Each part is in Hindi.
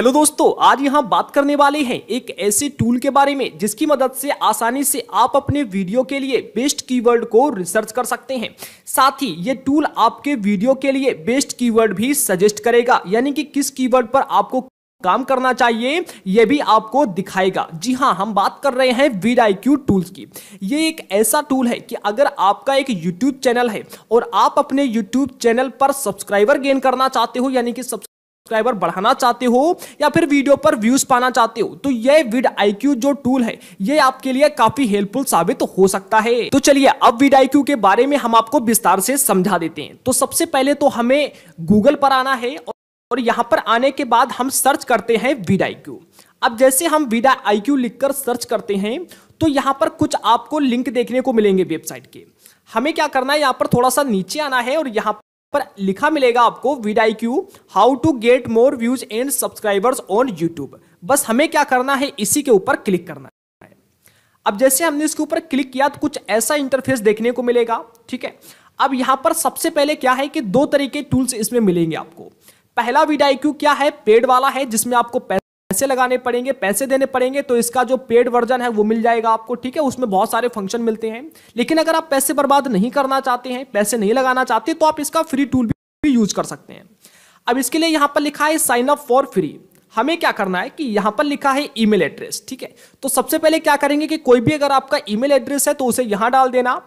हेलो दोस्तों आज यहाँ बात करने वाले हैं एक ऐसे टूल के बारे में जिसकी मदद से आसानी से आप अपने वीडियो के लिए बेस्ट कीवर्ड को रिसर्च कर सकते हैं साथ ही ये टूल आपके वीडियो के लिए बेस्ट कीवर्ड भी सजेस्ट करेगा यानी कि किस कीवर्ड पर आपको काम करना चाहिए यह भी आपको दिखाएगा जी हाँ हम बात कर रहे हैं वीड आई क्यू टूल्स की ये एक ऐसा टूल है कि अगर आपका एक यूट्यूब चैनल है और आप अपने यूट्यूब चैनल पर सब्सक्राइबर गेन करना चाहते हो यानी कि सब्सक्राइबर बढ़ाना चाहते हो या फिर वीडियो पर व्यूज पाना चाहते हो तो ये विड आईक्यू जो टूल है ये आपके लिए काफी हेल्पफुल साबित हो सकता है तो चलिए अब विड आईक्यू के बारे में हम आपको विस्तार से समझा देते हैं तो सबसे पहले तो हमें गूगल पर आना है और यहाँ पर आने के बाद हम सर्च करते हैं विड आईक्यू अब जैसे हम विडा आईक्यू क्यू लिखकर सर्च करते हैं तो यहाँ पर कुछ आपको लिंक देखने को मिलेंगे वेबसाइट के हमें क्या करना है यहाँ पर थोड़ा सा नीचे आना है और यहाँ पर लिखा मिलेगा आपको vidIQ how to get more views and subscribers on YouTube बस हमें क्या करना है इसी के ऊपर क्लिक करना है अब जैसे हमने इसके ऊपर क्लिक किया तो कुछ ऐसा इंटरफेस देखने को मिलेगा ठीक है अब यहां पर सबसे पहले क्या है कि दो तरीके टूल्स इसमें मिलेंगे आपको पहला वीडाई क्यू क्या है पेड वाला है जिसमें आपको पैसे लगाने पड़ेंगे पैसे देने पड़ेंगे तो इसका जो पेड वर्जन है वो मिल जाएगा आपको ठीक है उसमें बहुत सारे फंक्शन मिलते हैं लेकिन अगर आप पैसे बर्बाद नहीं करना चाहते हैं पैसे नहीं लगाना चाहते तो आप इसका फ्री टूल भी यूज कर सकते हैं अब इसके लिए यहां पर लिखा है साइन अप फॉर फ्री हमें क्या करना है कि यहाँ पर लिखा है ईमेल एड्रेस ठीक है तो सबसे पहले क्या करेंगे कि कोई भी अगर आपका ईमेल एड्रेस है तो उसे यहाँ डाल देना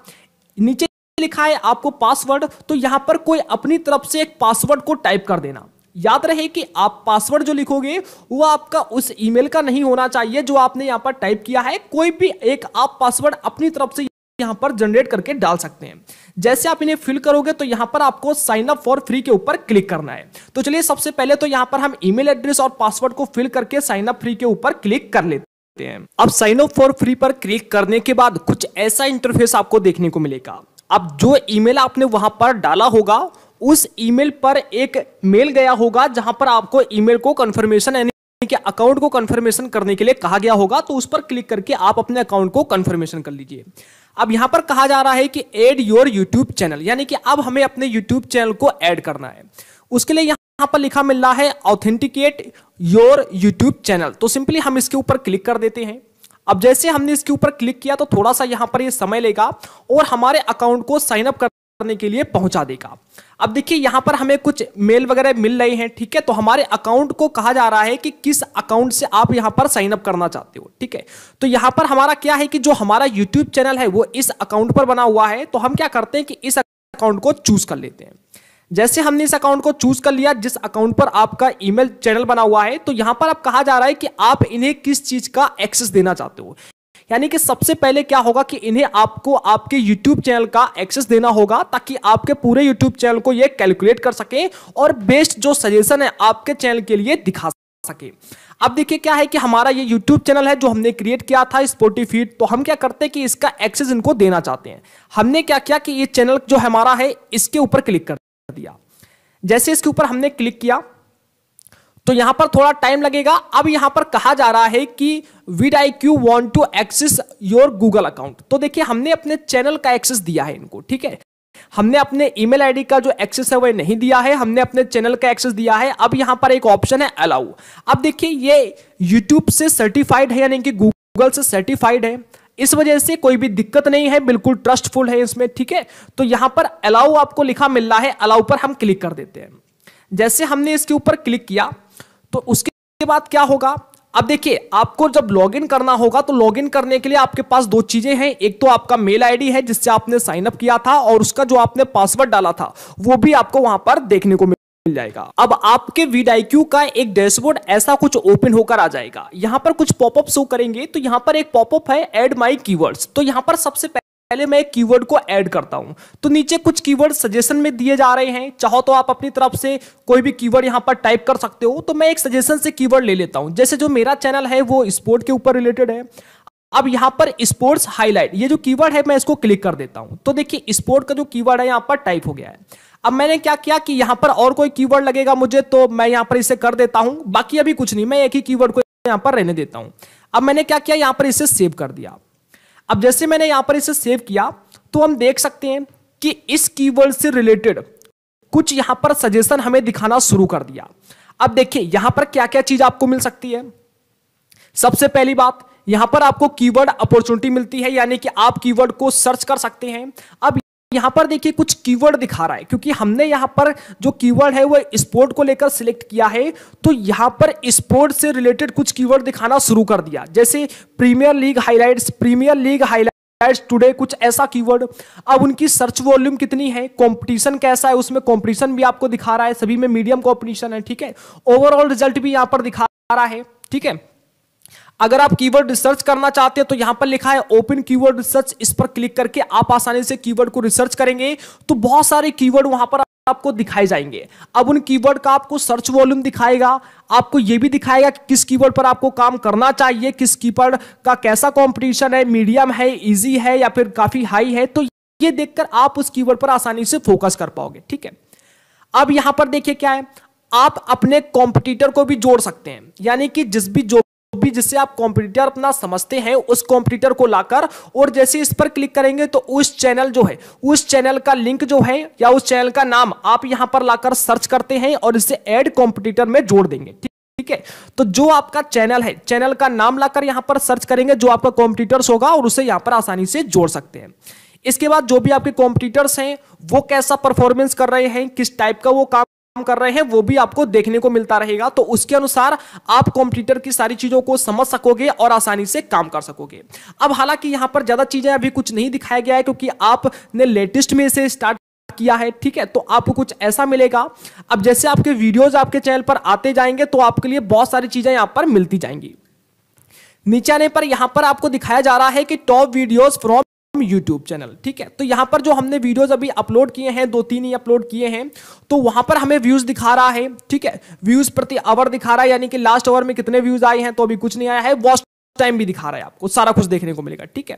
नीचे लिखा है आपको पासवर्ड तो यहाँ पर कोई अपनी तरफ से एक पासवर्ड को टाइप कर देना याद रहे कि आप पासवर्ड जो लिखोगे वो आपका उस ईमेल का नहीं होना चाहिए जो आपने यहाँ पर टाइप किया है कोई भी एक आप पासवर्ड अपनी तरफ से यहाँ पर जनरेट करके डाल सकते हैं जैसे आप इन्हें फिल करोगे तो यहाँ पर आपको साइन अप फॉर फ्री के ऊपर क्लिक करना है तो चलिए सबसे पहले तो यहाँ पर हम ईमेल एड्रेस और पासवर्ड को फिल करके साइन अप फ्री के ऊपर क्लिक कर लेते हैं अब साइन अप फॉर फ्री पर क्लिक करने के बाद कुछ ऐसा इंटरफेस आपको देखने को मिलेगा अब जो ईमेल आपने वहां पर डाला होगा उस ईमेल पर एक मेल गया होगा जहां पर आपको ईमेल को कंफर्मेशन यानी कि अकाउंट को कंफर्मेशन करने के लिए कहा गया होगा तो उस पर क्लिक करके आप अपने अकाउंट को कंफर्मेशन कर लीजिए अब यहां पर कहा जा रहा है कि एड योर यूट्यूब चैनल यानी कि अब हमें अपने यूट्यूब चैनल को एड करना है उसके लिए यहां पर लिखा मिल रहा है ऑथेंटिकेट योर यूट्यूब चैनल तो सिंपली हम इसके ऊपर क्लिक कर देते हैं अब जैसे हमने इसके ऊपर क्लिक किया तो थोड़ा सा यहाँ पर ये समय लेगा और हमारे अकाउंट को साइन अप कर करने के लिए पहुंचा देगा अब देखिए यहां पर हमें कुछ मेल वगैरह मिल रहे हैं ठीक है तो हमारे अकाउंट को कहा जा रहा है कि किस अकाउंट से आप यहां पर साइन अप करना चाहते हो ठीक है तो यहां पर हमारा क्या है कि जो हमारा यूट्यूब चैनल है वो इस अकाउंट पर बना हुआ है तो हम क्या करते हैं कि इस अकाउंट को चूज कर लेते हैं जैसे हमने इस अकाउंट को चूज कर लिया जिस अकाउंट पर आपका ईमेल चैनल बना हुआ है तो यहां पर अब कहा जा रहा है कि आप इन्हें किस चीज का एक्सेस देना चाहते हो यानी कि सबसे पहले क्या होगा कि इन्हें आपको आपके यूट्यूब चैनल का एक्सेस देना होगा ताकि आपके पूरे यूट्यूब चैनल को ये कैलकुलेट कर सकें और बेस्ट जो सजेशन है आपके चैनल के लिए दिखा सके अब देखिए क्या है कि हमारा ये YouTube चैनल है जो हमने क्रिएट किया था फीड तो हम क्या करते हैं कि इसका एक्सेस इनको देना चाहते हैं हमने क्या किया कि ये चैनल जो हमारा है इसके ऊपर क्लिक कर दिया जैसे इसके ऊपर हमने क्लिक किया तो यहां पर थोड़ा टाइम लगेगा अब यहां पर कहा जा रहा है कि vidIQ want to access your Google account तो देखिए हमने अपने चैनल का एक्सेस दिया है इनको ठीक है हमने अपने ईमेल आईडी का जो एक्सेस है वह नहीं दिया है हमने अपने चैनल का एक्सेस दिया है अब यहां पर एक ऑप्शन है अलाउ अब देखिए ये यूट्यूब से सर्टिफाइड है यानी कि गूगल से सर्टिफाइड है इस वजह से कोई भी दिक्कत नहीं है बिल्कुल ट्रस्टफुल है इसमें ठीक है तो यहां पर अलाउ आपको लिखा मिल रहा है अलाउ पर हम क्लिक कर देते हैं जैसे हमने इसके ऊपर क्लिक किया तो उसके बाद क्या होगा अब देखिए आपको जब लॉगिन करना होगा तो लॉगिन करने के लिए आपके पास दो चीजें हैं एक तो आपका मेल आईडी है जिससे आपने साइन अप किया था और उसका जो आपने पासवर्ड डाला था वो भी आपको वहां पर देखने को मिल जाएगा अब आपके वीडाईक्यू का एक डैशबोर्ड ऐसा कुछ ओपन होकर आ जाएगा यहां पर कुछ पॉपअप शो करेंगे तो यहां पर एक पॉपअप है एड माई की तो यहां पर सबसे पहले मैं एक कीवर्ड को ऐड करता हूं तो नीचे कुछ कीवर्ड सजेशन में दिए जा रहे हैं चाहो तो आप अपनी तरफ से कोई भी कीवर्ड यहां पर टाइप कर सकते हो तो मैं एक सजेशन से कीवर्ड ले लेता हूं जैसे जो मेरा चैनल है वो स्पोर्ट के ऊपर रिलेटेड है अब यहां पर स्पोर्ट्स हाईलाइट ये जो कीवर्ड है मैं इसको क्लिक कर देता हूं तो देखिए स्पोर्ट का जो कीवर्ड है यहां पर टाइप हो गया है अब मैंने क्या किया कि यहां पर और कोई कीवर्ड लगेगा मुझे तो मैं यहां पर इसे कर देता हूं बाकी अभी कुछ नहीं मैं एक ही कीवर्ड को यहां पर रहने देता हूं अब मैंने क्या किया यहां पर इसे सेव कर दिया अब जैसे मैंने यहां पर इसे सेव किया तो हम देख सकते हैं कि इस कीवर्ड से रिलेटेड कुछ यहां पर सजेशन हमें दिखाना शुरू कर दिया अब देखिए यहां पर क्या क्या चीज़ आपको मिल सकती है सबसे पहली बात यहां पर आपको कीवर्ड अपॉर्चुनिटी मिलती है यानी कि आप कीवर्ड को सर्च कर सकते हैं अब यहां पर देखिए कुछ कीवर्ड दिखा रहा है क्योंकि हमने यहां पर जो कीवर्ड है वो स्पोर्ट को लेकर सिलेक्ट किया है तो यहां पर स्पोर्ट से रिलेटेड कुछ कीवर्ड दिखाना शुरू कर दिया जैसे Premier League highlights Premier League highlight today कुछ ऐसा कीवर्ड अब उनकी सर्च वॉल्यूम कितनी है कंपटीशन कैसा है उसमें कंपटीशन भी आपको दिखा रहा है सभी में मीडियम कंपटीशन है ठीक है ओवरऑल रिजल्ट भी यहां पर दिखा रहा है ठीक है अगर आप कीवर्ड रिसर्च करना चाहते हैं तो यहां पर लिखा है ओपन कीवर्ड रिसर्च इस पर क्लिक करके आप आसानी से कीवर्ड को रिसर्च करेंगे तो बहुत सारे कीवर्ड वहां पर आपको दिखाए जाएंगे अब उन कीवर्ड का आपको सर्च वॉल्यूम दिखाएगा आपको यह भी दिखाएगा कि किस कीवर्ड पर आपको काम करना चाहिए किस कीवर्ड का कैसा कॉम्पिटिशन है मीडियम है इजी है या फिर काफी हाई है तो ये देखकर आप उस कीवर्ड पर आसानी से फोकस कर पाओगे ठीक है अब यहां पर देखिए क्या है आप अपने कॉम्पिटिटर को भी जोड़ सकते हैं यानी कि जिस भी जो भी जिसे आप कॉम्पिटिटर अपना समझते हैं उस कॉम्पिटिटर को लाकर और जैसे इस पर क्लिक करेंगे तो उस चैनल जो है उस चैनल का लिंक जो है या उस चैनल का नाम आप यहां पर लाकर सर्च करते हैं और इसे एड कॉम्पिटिटर में जोड़ देंगे ठीक है तो जो आपका चैनल है चैनल का नाम लाकर यहां पर सर्च करेंगे जो आपका कॉम्पिटिटर्स होगा और उसे यहां पर आसानी से जोड़ सकते हैं इसके बाद जो भी आपके कॉम्पिटिटर्स हैं वो कैसा परफॉर्मेंस कर रहे हैं किस टाइप का वो काम काम कर रहे हैं वो भी आपको देखने को मिलता रहेगा तो उसके अनुसार आप कंप्यूटर की सारी चीजों को समझ सकोगे और आसानी से काम कर सकोगे अब हालांकि यहां पर ज्यादा चीजें अभी कुछ नहीं दिखाया गया है क्योंकि आपने लेटेस्ट में से स्टार्ट किया है ठीक है तो आपको कुछ ऐसा मिलेगा अब जैसे आपके वीडियोज आपके चैनल पर आते जाएंगे तो आपके लिए बहुत सारी चीजें यहां पर मिलती जाएंगी नीचे आने पर यहां पर आपको दिखाया जा रहा है कि top videos from YouTube channel ठीक है तो यहाँ पर जो हमने वीडियोस अभी अपलोड किए हैं दो तीन ही अपलोड किए हैं तो वहां पर हमें व्यूज़ दिखा रहा है ठीक है व्यूज़ प्रति आवर दिखा रहा है यानी कि लास्ट आवर में कितने व्यूज़ आए हैं तो अभी कुछ नहीं आया है वॉस्ट टाइम भी दिखा रहा है आपको सारा कुछ देखने को मिलेगा ठीक है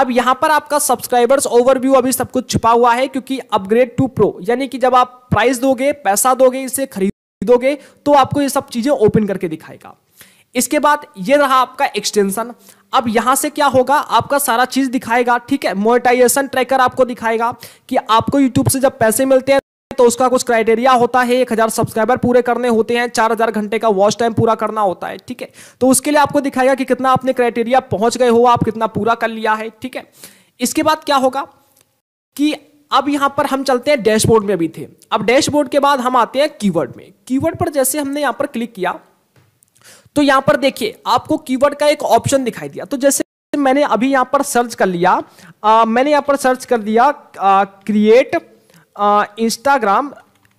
अब यहां पर आपका सब्सक्राइबर्स ओवरव्यू अभी सब कुछ छिपा हुआ है क्योंकि अपग्रेड टू प्रो यानी कि जब आप प्राइस दोगे पैसा दोगे इसे खरीदोगे तो आपको ये सब चीज़ें ओपन करके दिखाएगा इसके बाद ये रहा आपका एक्सटेंशन अब यहां से क्या होगा आपका सारा चीज़ दिखाएगा ठीक है मोनेटाइजेशन ट्रैकर आपको दिखाएगा कि आपको यूट्यूब से जब पैसे मिलते हैं तो उसका कुछ क्राइटेरिया होता है एक हज़ार सब्सक्राइबर पूरे करने होते हैं चार हज़ार घंटे का वॉच टाइम पूरा करना होता है ठीक है तो उसके लिए आपको दिखाएगा कि कितना आपने क्राइटेरिया पहुंच गए हो आप कितना पूरा कर लिया है ठीक है इसके बाद क्या होगा कि अब यहां पर हम चलते हैं डैशबोर्ड में भी थे अब डैशबोर्ड के बाद हम आते हैं कीवर्ड में कीवर्ड पर जैसे हमने यहां पर क्लिक किया तो यहां पर देखिए आपको कीवर्ड का एक ऑप्शन दिखाई दिया तो जैसे मैंने अभी यहां पर सर्च कर लिया आ, मैंने यहां पर सर्च कर दिया क्रिएट इंस्टाग्राम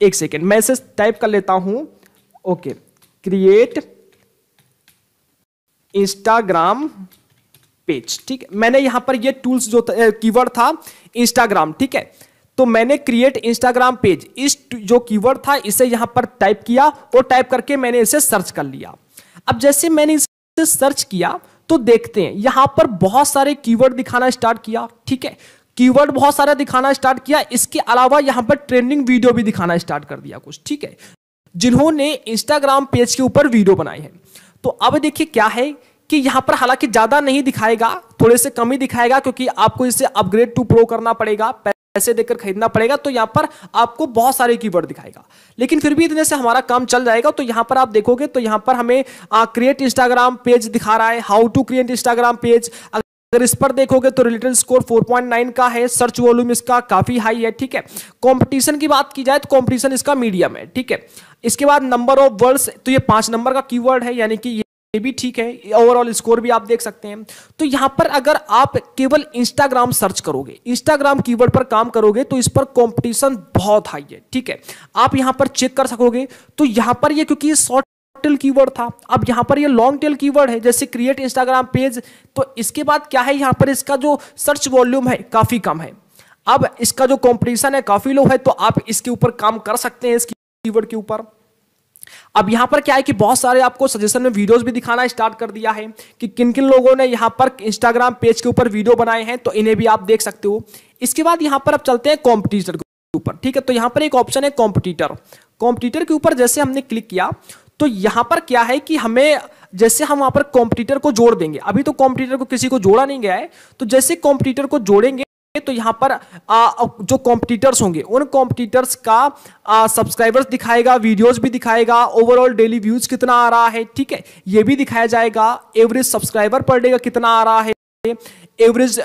एक सेकेंड मैसेज टाइप कर लेता हूं ओके क्रिएट इंस्टाग्राम पेज ठीक है मैंने यहां पर ये टूल्स जो कीवर्ड था इंस्टाग्राम ठीक है तो मैंने क्रिएट इंस्टाग्राम पेज इस जो कीवर्ड था इसे यहां पर टाइप किया और टाइप करके मैंने इसे सर्च कर लिया अब जैसे मैंने इसे सर्च किया तो देखते हैं यहां पर बहुत सारे कीवर्ड दिखाना स्टार्ट किया ठीक है कीवर्ड बहुत सारा दिखाना स्टार्ट किया इसके अलावा यहां पर ट्रेंडिंग वीडियो भी दिखाना स्टार्ट कर दिया कुछ ठीक है जिन्होंने इंस्टाग्राम पेज के ऊपर वीडियो बनाई है तो अब देखिए क्या है कि यहां पर हालांकि ज़्यादा नहीं दिखाएगा थोड़े से कम ही दिखाएगा क्योंकि आपको इसे अपग्रेड टू प्रो करना पड़ेगा पैसे देकर खरीदना पड़ेगा तो यहां पर आपको बहुत सारे कीवर्ड दिखाएगा लेकिन फिर भी इतने से हमारा काम चल जाएगा तो यहां पर आप देखोगे तो यहां पर हमें क्रिएट इंस्टाग्राम पेज दिखा रहा है how to create Instagram page अगर इस पर देखोगे तो रिलेटेड स्कोर 4.9 का है सर्च वॉल्यूम इसका काफी हाई है ठीक है कंपटीशन की बात की जाए तो कंपटीशन इसका मीडियम है ठीक है इसके बाद नंबर ऑफ वर्ड्स तो ये पांच नंबर का कीवर्ड है यानी कि ये भी ठीक है ओवरऑल स्कोर भी आप देख सकते हैं तो यहां पर अगर आप केवल इंस्टाग्राम सर्च करोगे इंस्टाग्राम कीवर्ड पर काम करोगे तो इस पर कंपटीशन बहुत हाई है ठीक है आप यहां पर चेक कर सकोगे तो यहां पर ये क्योंकि शॉर्ट टेल कीवर्ड था अब यहां पर ये लॉन्ग टेल कीवर्ड है जैसे क्रिएट इंस्टाग्राम पेज तो इसके बाद क्या है यहां पर इसका जो सर्च वॉल्यूम है काफ़ी कम है अब इसका जो कंपटीशन है काफ़ी लो है तो आप इसके ऊपर काम कर सकते हैं इस कीवर्ड के ऊपर अब यहां पर क्या है कि बहुत सारे आपको सजेशन में वीडियोस भी दिखाना स्टार्ट कर दिया है कि किन किन लोगों ने यहां पर इंस्टाग्राम पेज के ऊपर वीडियो बनाए हैं तो इन्हें भी आप देख सकते हो इसके बाद यहां पर आप चलते हैं कॉम्पिटिटर के ऊपर ठीक है तो यहां पर एक ऑप्शन है कॉम्पिटिटर कॉम्पिटिटर के ऊपर जैसे हमने क्लिक किया तो यहां पर क्या है कि हमें जैसे हम वहां पर कॉम्पिटिटर को जोड़ देंगे अभी तो कॉम्पिटिटर को किसी को जोड़ा नहीं गया है तो जैसे कॉम्पिटिटर को जोड़ेंगे तो यहां पर आ, जो कॉम्पिटिटर्स होंगे उन कॉम्पिटिटर्स का सब्सक्राइबर्स दिखाएगा वीडियोस भी दिखाएगा ओवरऑल डेली व्यूज कितना आ रहा है ठीक है ये भी दिखाया जाएगा एवरेज सब्सक्राइबर पर डे का कितना आ रहा है एवरेज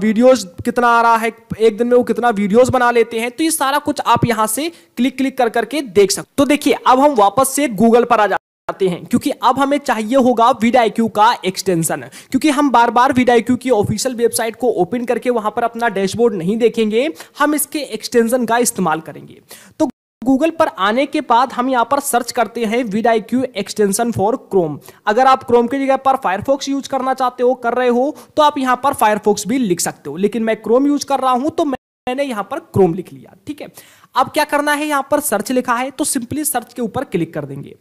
वीडियोस कितना आ रहा है एक दिन में वो कितना वीडियोस बना लेते हैं तो ये सारा कुछ आप यहां से क्लिक क्लिक कर करके देख सकते तो देखिए अब हम वापस से गूगल पर आ जाते आते हैं क्योंकि अब हमें चाहिए होगा विडाईक्यू का एक्सटेंशन क्योंकि हम बार बार विडाईक्यू की ऑफिशियल वेबसाइट को ओपन करके वहां पर अपना डैशबोर्ड नहीं देखेंगे हम इसके एक्सटेंशन का इस्तेमाल करेंगे तो गूगल पर आने के बाद हम यहां पर सर्च करते हैं विड एक्सटेंशन फॉर क्रोम अगर आप क्रोम की जगह पर फायरफॉक्स यूज करना चाहते हो कर रहे हो तो आप यहां पर फायरफॉक्स भी लिख सकते हो लेकिन मैं क्रोम यूज कर रहा हूं तो मैंने यहां पर क्रोम लिख लिया ठीक है अब क्या करना है यहां पर सर्च लिखा है तो सिंपली सर्च के ऊपर क्लिक कर देंगे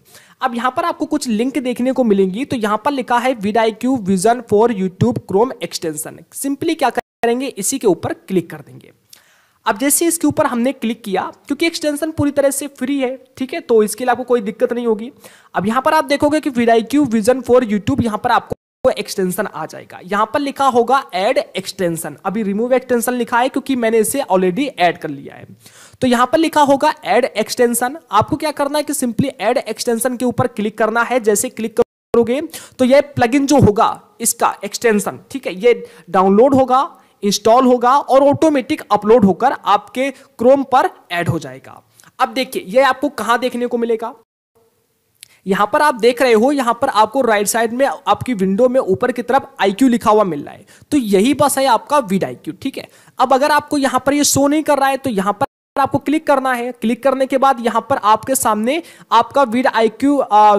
अब यहां पर आपको कुछ लिंक देखने को मिलेंगी तो यहां पर लिखा है vidIQ vision for YouTube Chrome extension simply क्या करेंगे इसी के ऊपर क्लिक कर देंगे अब जैसे इसके ऊपर हमने क्लिक किया क्योंकि एक्सटेंशन पूरी तरह से फ्री है ठीक है तो इसके लिए आपको कोई दिक्कत नहीं होगी अब यहां पर आप देखोगे कि vidIQ vision for YouTube यहाँ पर आपको एक्सटेंशन आ जाएगा यहां पर लिखा होगा एड एक्सटेंशन अभी रिमूव एक्सटेंशन लिखा है क्योंकि मैंने इसे ऑलरेडी एड कर लिया है तो यहां पर लिखा होगा एड एक्सटेंशन आपको क्या करना है कि सिंपली एड एक्सटेंशन के ऊपर क्लिक करना है जैसे क्लिक करोगे तो यह प्लगइन जो होगा इसका एक्सटेंशन ठीक है ये डाउनलोड होगा इंस्टॉल होगा और ऑटोमेटिक अपलोड होकर आपके क्रोम पर ऐड हो जाएगा अब देखिए यह आपको कहां देखने को मिलेगा यहां पर आप देख रहे हो यहां पर आपको राइट साइड में आपकी विंडो में ऊपर की तरफ आईक्यू लिखा हुआ मिल रहा है तो यही बस है आपका विड आईक्यू ठीक है अब अगर आपको यहां पर ये यह शो नहीं कर रहा है तो यहां पर आपको क्लिक करना है क्लिक करने के बाद यहाँ पर आपके सामने आपका vidIQ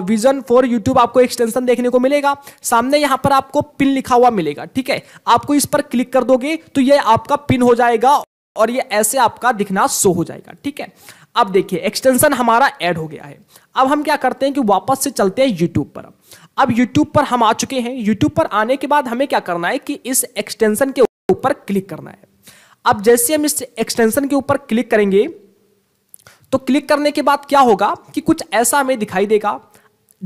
vision for YouTube आपको एक्सटेंशन देखने को मिलेगा सामने यहाँ पर आपको पिन लिखा हुआ मिलेगा ठीक है आपको इस पर क्लिक कर दोगे तो ये आपका पिन हो जाएगा और ये ऐसे आपका दिखना शो हो जाएगा ठीक है अब देखिए एक्सटेंशन हमारा ऐड हो गया है अब हम क्या करते हैं कि वापस से चलते हैं यूट्यूब पर अब यूट्यूब पर हम आ चुके हैं यूट्यूब पर आने के बाद हमें क्या करना है कि इस एक्सटेंशन के ऊपर क्लिक करना है अब जैसे हम इस एक्सटेंशन के ऊपर क्लिक करेंगे तो क्लिक करने के बाद क्या होगा कि कुछ ऐसा हमें दिखाई देगा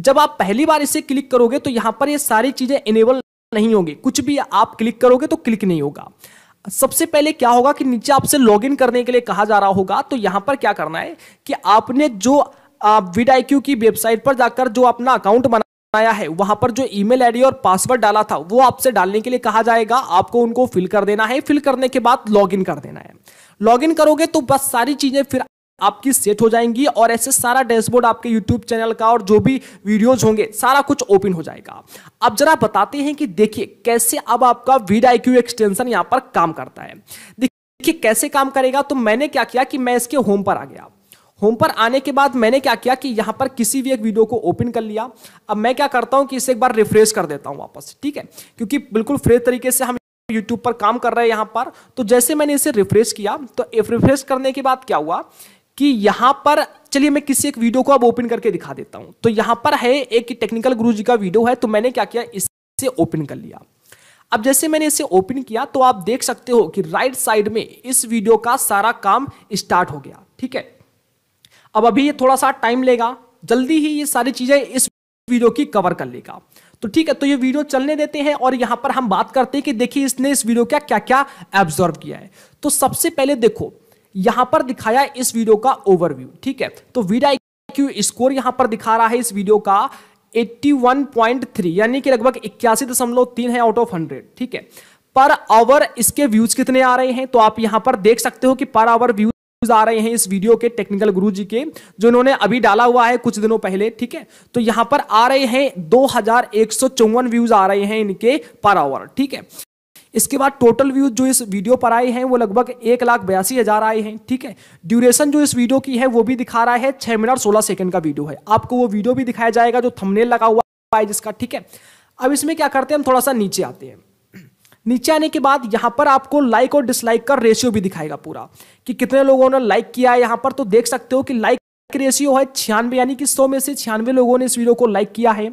जब आप पहली बार इसे क्लिक करोगे तो यहां पर ये सारी चीज़ें इनेबल नहीं होगी कुछ भी आप क्लिक करोगे तो क्लिक नहीं होगा सबसे पहले क्या होगा कि नीचे आपसे लॉगिन करने के लिए कहा जा रहा होगा तो यहां पर क्या करना है कि आपने जो क्यू की वेबसाइट पर जाकर जो अपना अकाउंट बना बनाया है वहां पर जो ईमेल आईडी और पासवर्ड डाला था वो आपसे डालने के लिए कहा जाएगा आपको उनको फिल कर देना है फिल करने के बाद लॉगिन कर देना है लॉगिन करोगे तो बस सारी चीजें फिर आपकी सेट हो जाएंगी और ऐसे सारा डैशबोर्ड आपके यूट्यूब चैनल का और जो भी वीडियोज होंगे सारा कुछ ओपन हो जाएगा अब जरा बताते हैं कि देखिए कैसे अब आपका वीड आई क्यू एक्सटेंशन यहाँ पर काम करता है देखिए कैसे काम करेगा तो मैंने क्या किया कि मैं इसके होम पर आ गया होम पर आने के बाद मैंने क्या किया कि यहाँ पर किसी भी एक वीडियो को ओपन कर लिया अब मैं क्या करता हूँ कि इसे एक बार रिफ्रेश कर देता हूँ वापस ठीक है क्योंकि बिल्कुल फ्रेश तरीके से हम यूट्यूब पर काम कर रहे हैं यहाँ पर तो जैसे मैंने इसे रिफ्रेश किया तो रिफ्रेश करने के बाद क्या हुआ कि यहाँ पर चलिए मैं किसी एक वीडियो को अब ओपन करके दिखा देता हूँ तो यहाँ पर है एक टेक्निकल गुरु जी का वीडियो है तो मैंने क्या किया इसे ओपन कर लिया अब जैसे मैंने इसे ओपन किया तो आप देख सकते हो कि राइट साइड में इस वीडियो का सारा काम स्टार्ट हो गया ठीक है अब अभी ये थोड़ा सा टाइम लेगा जल्दी ही ये सारी चीज़ें इस वीडियो की कवर कर लेगा तो ठीक है तो ये वीडियो चलने देते हैं और यहां पर हम बात करते हैं कि देखिए इसने इस वीडियो का क्या क्या एब्जॉर्व किया है तो सबसे पहले देखो यहां पर दिखाया इस वीडियो का ओवरव्यू ठीक है तो वीडा स्कोर यहां पर दिखा रहा है इस वीडियो का 81.3 यानी कि लगभग इक्यासी दशमलव तीन है आउट ऑफ हंड्रेड ठीक है पर आवर इसके व्यूज कितने आ रहे हैं तो आप यहां पर देख सकते हो कि पर आवर व्यूज आ रहे हैं इस वीडियो के टेक्निकल गुरु जी के जो इन्होंने अभी डाला हुआ है कुछ दिनों पहले ठीक है तो यहां पर आ रहे हैं दो व्यूज आ रहे हैं इनके पर आवर ठीक है इसके बाद टोटल व्यूज जो इस वीडियो पर आए हैं वो लगभग एक लाख बयासी हज़ार आए हैं ठीक है ड्यूरेशन जो इस वीडियो की है वो भी दिखा रहा है छह मिनट सोलह सेकंड का वीडियो है आपको वो वीडियो भी दिखाया जाएगा जो थंबनेल लगा हुआ है जिसका ठीक है अब इसमें क्या करते हैं हम थोड़ा सा नीचे आते हैं नीचे आने के बाद यहां पर आपको लाइक और डिसलाइक का रेशियो भी दिखाएगा पूरा कि कितने लोगों ने लाइक किया है यहां पर तो देख सकते हो कि लाइक रेशियो है छियानवे यानी कि सौ में से छियानवे लोगों ने इस वीडियो को लाइक किया है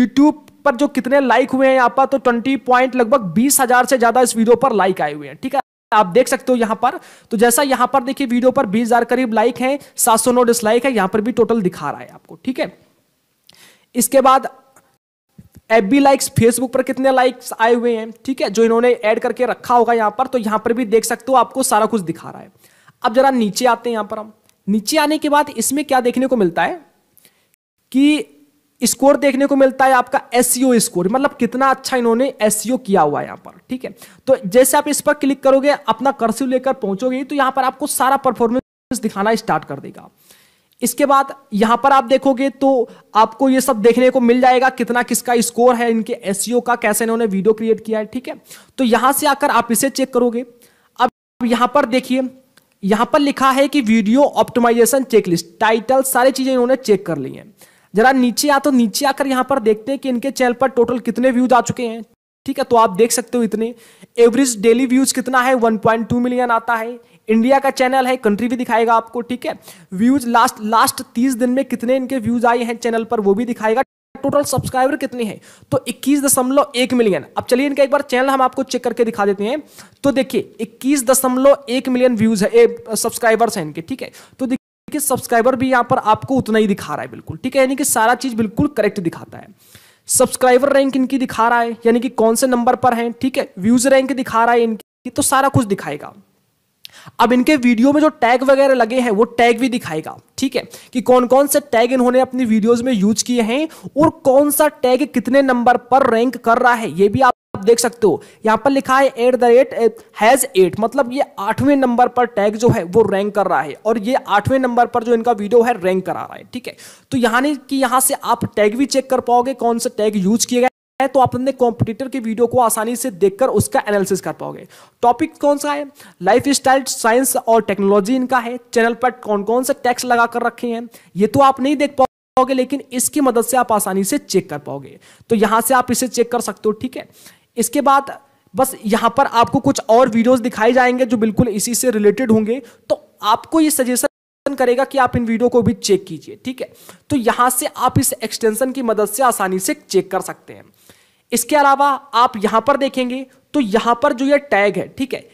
यूट्यूब पर जो कितने लाइक हुए हैं यहाँ पर तो ट्वेंटी पॉइंट लगभग बीस से ज्यादा इस वीडियो पर लाइक आए हुए हैं ठीक है आप देख सकते हो यहां पर तो जैसा यहां पर देखिए वीडियो पर बीस हजार करीब लाइक है सात सौ नौ डिसलाइक है यहां पर भी टोटल दिखा रहा है आपको ठीक है इसके बाद एबी लाइक्स फेसबुक पर कितने लाइक्स आए हुए हैं ठीक है जो इन्होंने ऐड करके रखा होगा यहाँ पर तो यहाँ पर भी देख सकते हो आपको सारा कुछ दिखा रहा है अब जरा नीचे आते हैं यहाँ पर हम नीचे आने के बाद इसमें क्या देखने को मिलता है कि स्कोर देखने को मिलता है आपका एस स्कोर e मतलब कितना अच्छा इन्होंने एस e किया हुआ है यहाँ पर ठीक है तो जैसे आप इस पर क्लिक करोगे अपना कर्स्यू लेकर पहुंचोगे तो यहाँ पर आपको सारा परफॉर्मेंस दिखाना स्टार्ट कर देगा इसके बाद यहां पर आप देखोगे तो आपको ये सब देखने को मिल जाएगा कितना किसका स्कोर है इनके एस e का कैसे इन्होंने वीडियो क्रिएट किया है ठीक है तो यहां से आकर आप इसे चेक करोगे अब यहां पर देखिए यहां पर लिखा है कि वीडियो ऑप्टिमाइजेशन चेकलिस्ट टाइटल सारी चीजें इन्होंने चेक कर ली हैं जरा नीचे आ तो नीचे आकर यहां पर देखते हैं कि इनके चैनल पर टोटल कितने व्यूज आ चुके हैं ठीक है तो आप देख सकते हो इतने एवरेज डेली व्यूज कितना है 1.2 मिलियन आता है इंडिया का चैनल है कंट्री भी दिखाएगा आपको ठीक है व्यूज लास्ट लास्ट तीस दिन में कितने इनके व्यूज आए हैं चैनल पर वो भी दिखाएगा टोटल सब्सक्राइबर कितने हैं तो इक्कीस दशमलव एक मिलियन अब चलिए इनका एक बार चैनल हम आपको चेक करके दिखा देते हैं तो देखिए इक्कीस दशमलव एक मिलियन व्यूज है सब्सक्राइबर्स हैं इनके ठीक है तो देखिए सब्सक्राइबर भी यहाँ पर आपको उतना ही दिखा रहा है बिल्कुल ठीक है यानी कि सारा चीज बिल्कुल करेक्ट दिखाता है सब्सक्राइबर रैंक इनकी दिखा रहा है यानी कि कौन से नंबर पर है ठीक है व्यूज रैंक दिखा रहा है इनकी तो सारा कुछ दिखाएगा अब इनके वीडियो में जो टैग वगैरह लगे हैं वो टैग भी दिखाएगा ठीक है कि कौन कौन से टैग इन्होंने अपनी वीडियोस में यूज किए हैं और कौन सा टैग कितने नंबर पर रैंक कर रहा है ये भी आप देख सकते हो यहाँ पर लिखा है at the rate has at मतलब ये आठवें नंबर पर टैग जो है वो रैंक कर रहा है और ये आठवें नंबर पर जो इनका वीडियो है रैंक करा रहा है ठीक है तो यहाँ कि यहाँ से आप टैग भी चेक कर पाओगे कौन सा टैग यूज किया गया है तो आप अपने कॉम्पिटिटर के वीडियो को आसानी से देखकर उसका एनालिसिस कर पाओगे टॉपिक कौन सा है लाइफ स्टाइल साइंस और टेक्नोलॉजी इनका है चैनल पर कौन कौन से टैक्स लगा कर रखे हैं ये तो आप नहीं देख पाओगे लेकिन इसकी मदद से आप आसानी से चेक कर पाओगे तो यहां से आप इसे चेक कर सकते हो ठीक है इसके बाद बस यहां पर आपको कुछ और वीडियोज दिखाई जाएंगे जो बिल्कुल इसी से रिलेटेड होंगे तो आपको ये सजेशन करेगा कि आप इन वीडियो को भी चेक कीजिए ठीक है तो यहां से आप इस एक्सटेंशन की मदद से आसानी से चेक कर सकते हैं इसके अलावा आप यहां पर देखेंगे तो यहां पर जो ये टैग है ठीक है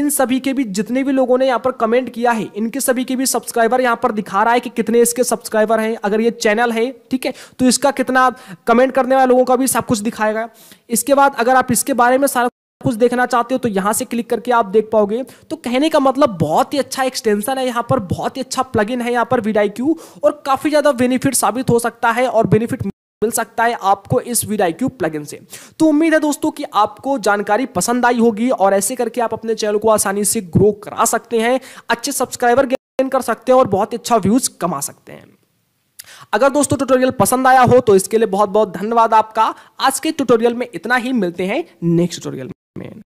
इन सभी के भी जितने भी लोगों ने यहां पर कमेंट किया है इनके सभी के भी सब्सक्राइबर यहां पर दिखा रहा है कि कितने इसके सब्सक्राइबर हैं अगर ये चैनल है ठीक है तो इसका कितना कमेंट करने वाले लोगों का भी सब कुछ दिखाएगा इसके बाद अगर आप इसके बारे में सारा कुछ देखना चाहते हो तो यहां से क्लिक करके आप देख पाओगे तो कहने का मतलब बहुत ही अच्छा एक्सटेंशन है यहां पर बहुत ही अच्छा प्लग है यहां पर विडाई और काफ़ी ज़्यादा बेनिफिट साबित हो सकता है और बेनिफिट मिल सकता है आपको इस वीड प्लगइन से तो उम्मीद है दोस्तों कि आपको जानकारी पसंद आई होगी और ऐसे करके आप अपने चैनल को आसानी से ग्रो करा सकते हैं अच्छे सब्सक्राइबर गेन कर सकते हैं और बहुत अच्छा व्यूज कमा सकते हैं अगर दोस्तों ट्यूटोरियल पसंद आया हो तो इसके लिए बहुत बहुत धन्यवाद आपका आज के ट्यूटोरियल में इतना ही मिलते हैं नेक्स्ट ट्यूटोरियल mean